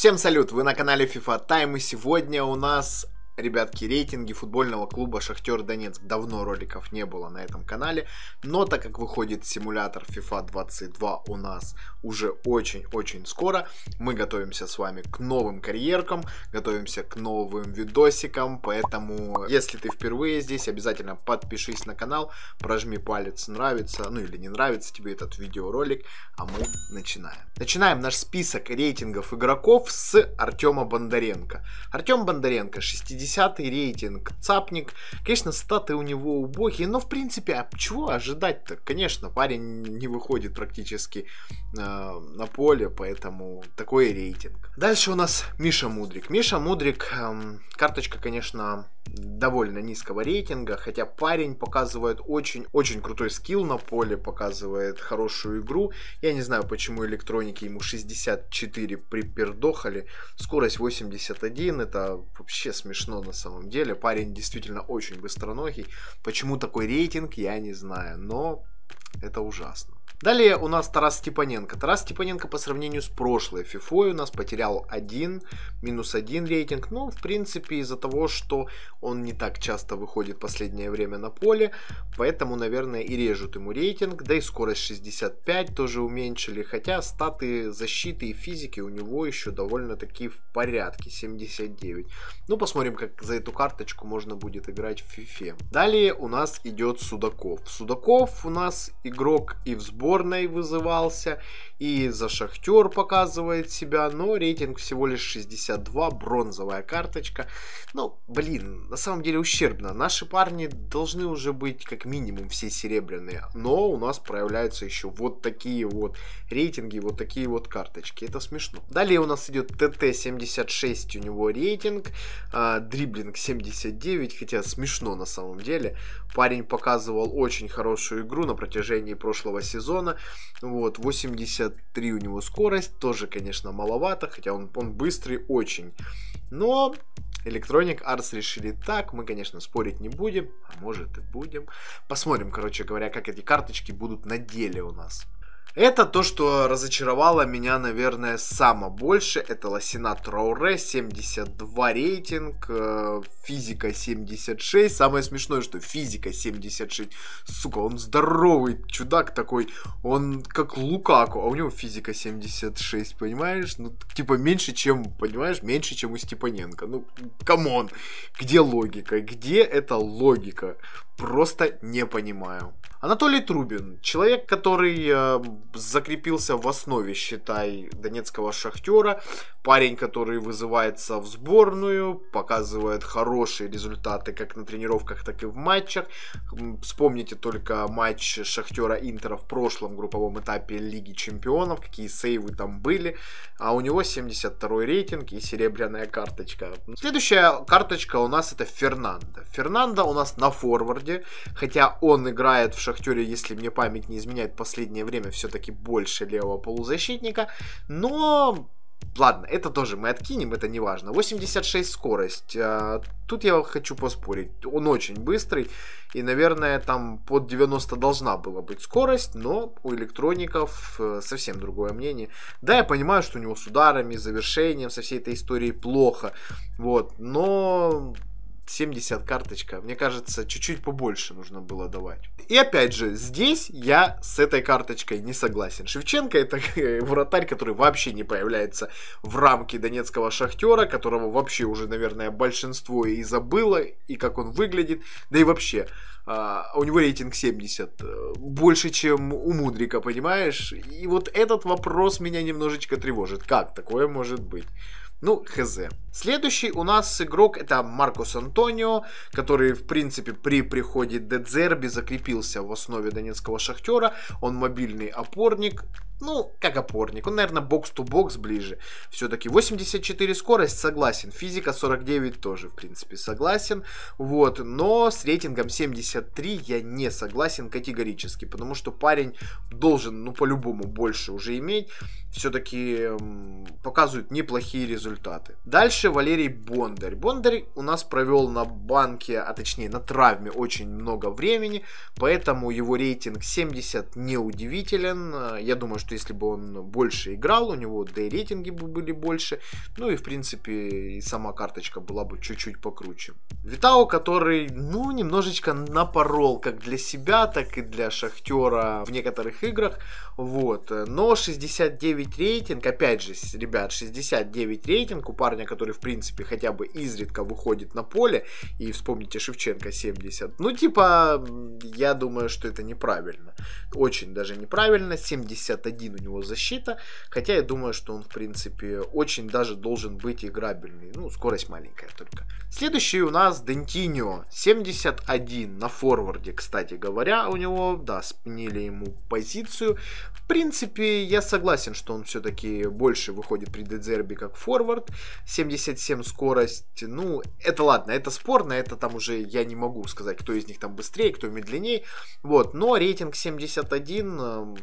Всем салют, вы на канале FIFA Time и сегодня у нас ребятки, рейтинги футбольного клуба «Шахтер Донецк». Давно роликов не было на этом канале, но так как выходит симулятор FIFA 22 у нас уже очень-очень скоро, мы готовимся с вами к новым карьеркам, готовимся к новым видосикам, поэтому если ты впервые здесь, обязательно подпишись на канал, прожми палец нравится, ну или не нравится тебе этот видеоролик, а мы начинаем. Начинаем наш список рейтингов игроков с Артема Бондаренко. Артем Бондаренко 60 десятый рейтинг. Цапник, конечно, статы у него убогие, но в принципе, а чего ожидать-то? Конечно, парень не выходит практически э, на поле, поэтому такой рейтинг. Дальше у нас Миша Мудрик. Миша Мудрик, эм, карточка, конечно, довольно низкого рейтинга, хотя парень показывает очень-очень крутой скилл на поле, показывает хорошую игру. Я не знаю, почему электроники ему 64 припердохали. Скорость 81, это вообще смешно на самом деле. Парень действительно очень быстроногий. Почему такой рейтинг, я не знаю, но это ужасно. Далее у нас Тарас Степаненко. Тарас Степаненко по сравнению с прошлой FIFA у нас потерял 1, минус 1 рейтинг. Ну, в принципе, из-за того, что он не так часто выходит в последнее время на поле, поэтому, наверное, и режут ему рейтинг. Да и скорость 65 тоже уменьшили, хотя статы защиты и физики у него еще довольно-таки в порядке, 79. Ну, посмотрим, как за эту карточку можно будет играть в FIFA. Далее у нас идет Судаков. Судаков у нас игрок и в сборе Нагорной вызывался, и за Шахтер показывает себя, но рейтинг всего лишь 62, бронзовая карточка. Ну, блин, на самом деле ущербно. Наши парни должны уже быть как минимум все серебряные, но у нас проявляются еще вот такие вот рейтинги, вот такие вот карточки. Это смешно. Далее у нас идет ТТ-76, у него рейтинг, э, дриблинг 79, хотя смешно на самом деле. Парень показывал очень хорошую игру на протяжении прошлого сезона, сезона. Вот, 83 у него скорость, тоже, конечно, маловато, хотя он, он быстрый очень. Но Electronic Arts решили так, мы, конечно, спорить не будем, а может и будем. Посмотрим, короче говоря, как эти карточки будут на деле у нас. Это то, что разочаровало меня, наверное, само больше. Это Лосина Троуре, 72 рейтинг, э, физика 76. Самое смешное, что физика 76. Сука, он здоровый чудак такой, он как Лукаку, а у него физика 76, понимаешь? Ну, типа меньше, чем, понимаешь, меньше, чем у Степаненко. Ну, камон, где логика? Где эта логика? просто не понимаю. Анатолий Трубин, человек, который э, закрепился в основе, считай, донецкого шахтера, парень, который вызывается в сборную, показывает хорошие результаты как на тренировках, так и в матчах. Вспомните только матч Шахтера Интера в прошлом групповом этапе Лиги Чемпионов, какие сейвы там были. А у него 72 рейтинг и серебряная карточка. Следующая карточка у нас это Фернандо. Фернандо у нас на форварде, хотя он играет в Шахтере, если мне память не изменяет, последнее время все-таки больше левого полузащитника. Но Ладно, это тоже мы откинем, это не важно. 86 скорость. А, тут я хочу поспорить. Он очень быстрый. И, наверное, там под 90 должна была быть скорость, но у электроников э, совсем другое мнение. Да, я понимаю, что у него с ударами, завершением, со всей этой историей плохо. Вот, но 70 карточка. Мне кажется, чуть-чуть побольше нужно было давать. И опять же, здесь я с этой карточкой не согласен. Шевченко это э, вратарь, который вообще не появляется в рамке донецкого шахтера, которого вообще уже, наверное, большинство и забыло, и как он выглядит. Да и вообще, а, у него рейтинг 70, э, больше, чем у Мудрика, понимаешь? И вот этот вопрос меня немножечко тревожит. Как такое может быть? Ну, хз. Следующий у нас игрок это Маркос Антонио, который, в принципе, при приходе Дедзерби закрепился в основе донецкого шахтера. Он мобильный опорник, ну, как опорник. Он, наверное, бокс ту бокс ближе. Все-таки 84 скорость, согласен. Физика 49 тоже, в принципе, согласен. Вот, но с рейтингом 73 я не согласен категорически, потому что парень должен, ну, по-любому больше уже иметь. Все-таки показывают неплохие результаты. Дальше Валерий Бондарь. Бондарь у нас провел на банке, а точнее на травме очень много времени, поэтому его рейтинг 70 неудивителен. Я думаю, что что если бы он больше играл, у него да и рейтинги бы были больше, ну и в принципе и сама карточка была бы чуть-чуть покруче. Витао, который, ну, немножечко напорол как для себя, так и для Шахтера в некоторых играх, вот, но 69 рейтинг, опять же, ребят, 69 рейтинг у парня, который в принципе хотя бы изредка выходит на поле, и вспомните Шевченко 70, ну типа, я думаю, что это неправильно, очень даже неправильно, 71 один у него защита, хотя я думаю, что он, в принципе, очень даже должен быть играбельный. Ну, скорость маленькая только. Следующий у нас Дентиньо, 71 на форварде, кстати говоря, у него, да, сменили ему позицию. В принципе, я согласен, что он все-таки больше выходит при Дедзерби как форвард, 77 скорость, ну, это ладно, это спорно, это там уже я не могу сказать, кто из них там быстрее, кто медленнее, вот, но рейтинг 71, эм,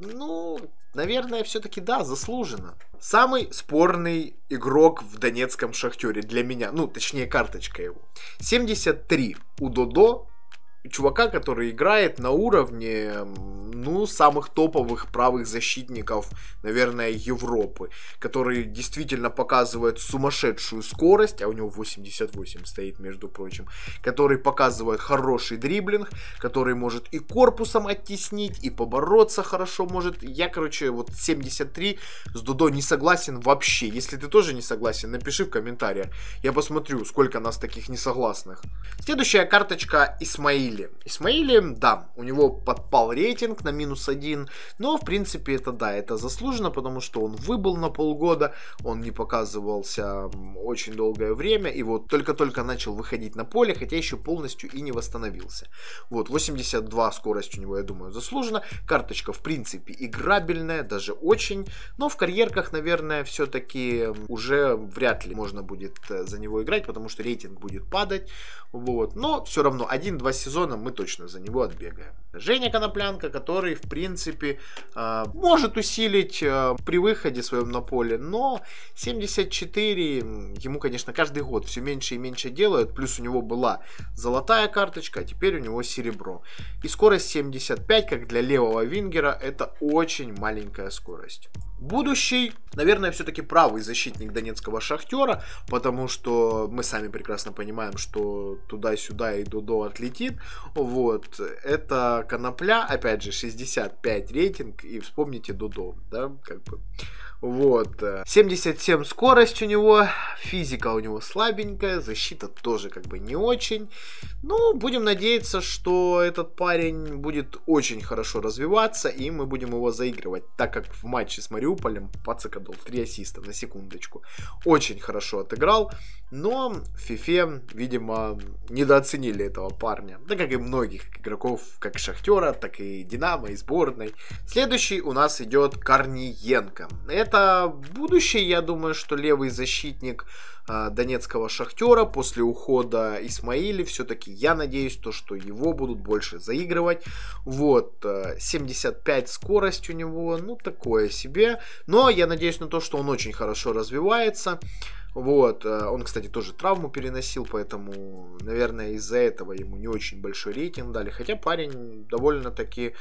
ну, Наверное, все-таки да, заслуженно. Самый спорный игрок в донецком шахтере для меня, ну, точнее, карточка его. 73 у Додо, чувака, который играет на уровне, ну, самых топовых правых защитников, наверное, Европы, который действительно показывает сумасшедшую скорость, а у него 88 стоит, между прочим, который показывает хороший дриблинг, который может и корпусом оттеснить, и побороться хорошо может. Я, короче, вот 73 с Дудо не согласен вообще. Если ты тоже не согласен, напиши в комментариях. Я посмотрю, сколько нас таких несогласных. Следующая карточка Исмаиль Исмаиле. Исмаиле, да, у него подпал рейтинг на минус один, но, в принципе, это да, это заслуженно, потому что он выбыл на полгода, он не показывался очень долгое время, и вот только-только начал выходить на поле, хотя еще полностью и не восстановился. Вот, 82 скорость у него, я думаю, заслужена, карточка, в принципе, играбельная, даже очень, но в карьерках, наверное, все-таки уже вряд ли можно будет э, за него играть, потому что рейтинг будет падать, вот, но все равно, один-два сезона сезона мы точно за него отбегаем. Женя Коноплянка, который, в принципе, а, может усилить а, при выходе своем на поле, но 74 ему, конечно, каждый год все меньше и меньше делают, плюс у него была золотая карточка, а теперь у него серебро. И скорость 75, как для левого вингера, это очень маленькая скорость будущий, наверное, все-таки правый защитник донецкого шахтера, потому что мы сами прекрасно понимаем, что туда-сюда и Дудо отлетит. Вот, это конопля, опять же, 65 рейтинг, и вспомните Дудо, да, как бы. Вот. 77 э, скорость у него, физика у него слабенькая, защита тоже как бы не очень. Ну, будем надеяться, что этот парень будет очень хорошо развиваться, и мы будем его заигрывать, так как в матче с Мариуполем Мариуполем Пацака дал ассиста, на секундочку. Очень хорошо отыграл, но Фифе, видимо, недооценили этого парня. Да как и многих игроков, как Шахтера, так и Динамо, и сборной. Следующий у нас идет Корниенко. Это будущий, я думаю, что левый защитник а, донецкого шахтера после ухода Исмаили. Все-таки я надеюсь, то, что его будут больше заигрывать. Вот, 75 э, скорость у него, ну такое себе. Но я надеюсь на то, что он очень хорошо развивается. Вот, э, он, кстати, тоже травму переносил, поэтому, наверное, из-за этого ему не очень большой рейтинг дали. Хотя парень довольно-таки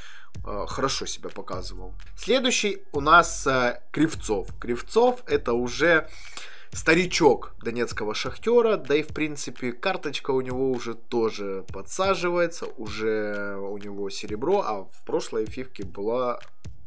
э, хорошо себя показывал. Следующий у нас Кривцов. Кривцов это уже старичок донецкого шахтера, да и в принципе карточка у него уже тоже подсаживается, уже у него серебро, а в прошлой фифке была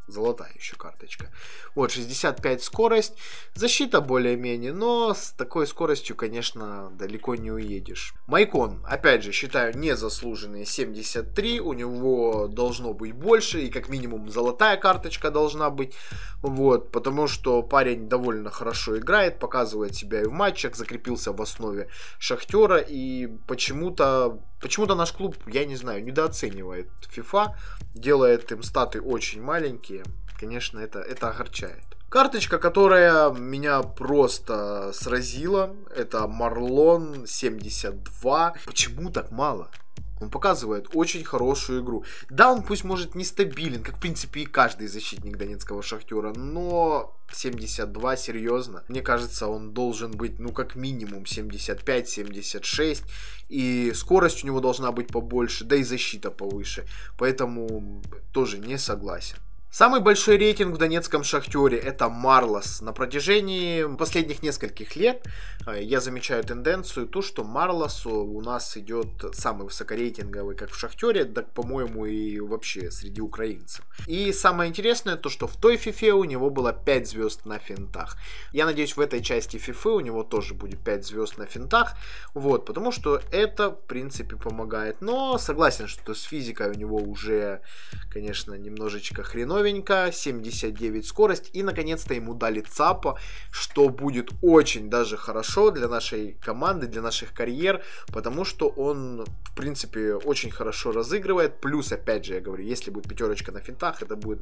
Золотая еще карточка. Вот, 65 скорость. Защита более-менее, но с такой скоростью, конечно, далеко не уедешь. Майкон, опять же, считаю, незаслуженные 73. У него должно быть больше, и как минимум золотая карточка должна быть. Вот, потому что парень довольно хорошо играет, показывает себя и в матчах, закрепился в основе Шахтера, и почему-то Почему-то наш клуб, я не знаю, недооценивает FIFA, делает им статы очень маленькие. Конечно, это, это огорчает. Карточка, которая меня просто сразила, это Марлон 72. Почему так мало? Он показывает очень хорошую игру. Да, он пусть может нестабилен, как в принципе и каждый защитник донецкого шахтера, но 72, серьезно. Мне кажется, он должен быть, ну, как минимум 75-76. И скорость у него должна быть побольше, да и защита повыше. Поэтому тоже не согласен. Самый большой рейтинг в Донецком Шахтере это Марлос. На протяжении последних нескольких лет э, я замечаю тенденцию, ту, что Марлос у нас идет самый высокорейтинговый как в Шахтере, так, по-моему, и вообще среди украинцев. И самое интересное то, что в той фифе у него было 5 звезд на финтах. Я надеюсь, в этой части фифы у него тоже будет 5 звезд на финтах. Вот, потому что это, в принципе, помогает. Но согласен, что с физикой у него уже, конечно, немножечко хреново новенькая, 79 скорость. И, наконец-то, ему дали ЦАПа, что будет очень даже хорошо для нашей команды, для наших карьер, потому что он, в принципе, очень хорошо разыгрывает. Плюс, опять же, я говорю, если будет пятерочка на финтах, это будет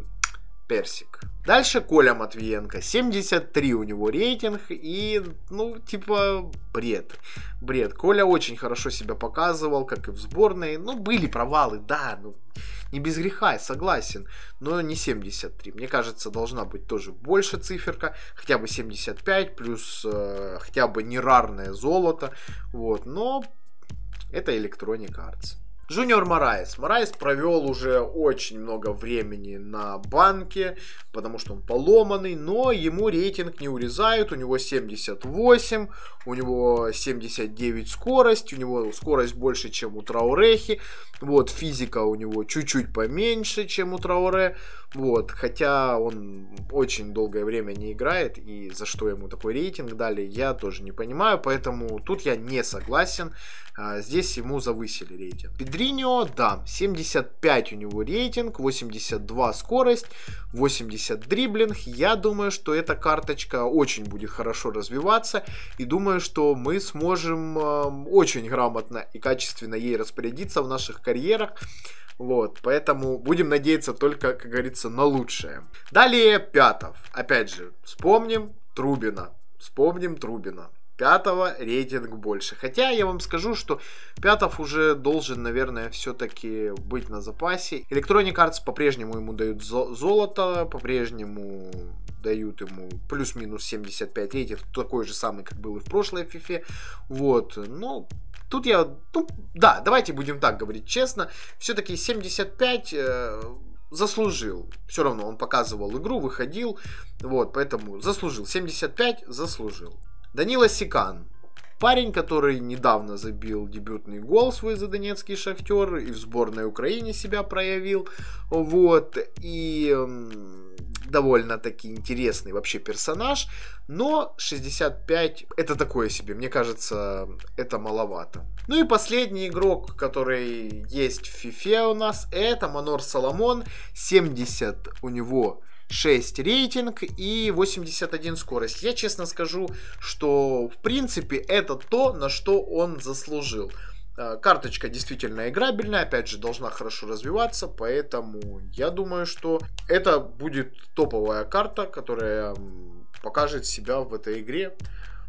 персик. Дальше Коля Матвиенко. 73 у него рейтинг. И, ну, типа, бред. Бред. Коля очень хорошо себя показывал, как и в сборной. Ну, были провалы, да. Ну, не без греха, я согласен. Но не 73. Мне кажется, должна быть тоже больше циферка. Хотя бы 75, плюс э, хотя бы нерарное золото. Вот. Но это Electronic Arts. Жуниор Морайс. Морайс провел уже очень много времени на банке, потому что он поломанный, но ему рейтинг не урезают. У него 78, у него 79 скорость, у него скорость больше, чем у Траурехи. Вот, физика у него чуть-чуть поменьше, чем у Трауре. Вот, хотя он очень долгое время не играет, и за что ему такой рейтинг дали, я тоже не понимаю, поэтому тут я не согласен. А, здесь ему завысили рейтинг. Пелегринио, да, 75 у него рейтинг, 82 скорость, 80 дриблинг. Я думаю, что эта карточка очень будет хорошо развиваться. И думаю, что мы сможем э, очень грамотно и качественно ей распорядиться в наших карьерах. Вот, поэтому будем надеяться только, как говорится, на лучшее. Далее Пятов. Опять же, вспомним Трубина. Вспомним Трубина пятого рейтинг больше. Хотя я вам скажу, что Пятов уже должен, наверное, все-таки быть на запасе. Electronic Arts по-прежнему ему дают золото, по-прежнему дают ему плюс-минус 75 рейтинг, такой же самый, как был и в прошлой FIFA. Вот, но тут я, ну, да, давайте будем так говорить честно, все-таки 75 э, заслужил. Все равно он показывал игру, выходил, вот, поэтому заслужил. 75 заслужил. Данила Сикан. Парень, который недавно забил дебютный гол свой за донецкий шахтер и в сборной Украине себя проявил. Вот. И довольно-таки интересный вообще персонаж, но 65 это такое себе, мне кажется, это маловато. Ну и последний игрок, который есть в FIFA у нас, это Манор Соломон, 70 у него 6 рейтинг и 81 скорость. Я честно скажу, что в принципе это то, на что он заслужил. Э, карточка действительно играбельная, опять же, должна хорошо развиваться, поэтому я думаю, что это будет топовая карта, которая покажет себя в этой игре.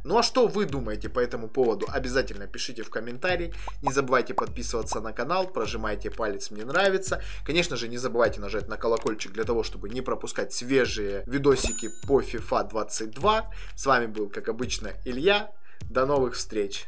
Ну а что вы думаете по этому поводу? Обязательно пишите в комментарии. Не забывайте подписываться на канал, прожимайте палец «Мне нравится». Конечно же, не забывайте нажать на колокольчик для того, чтобы не пропускать свежие видосики по FIFA 22. С вами был, как обычно, Илья. До новых встреч!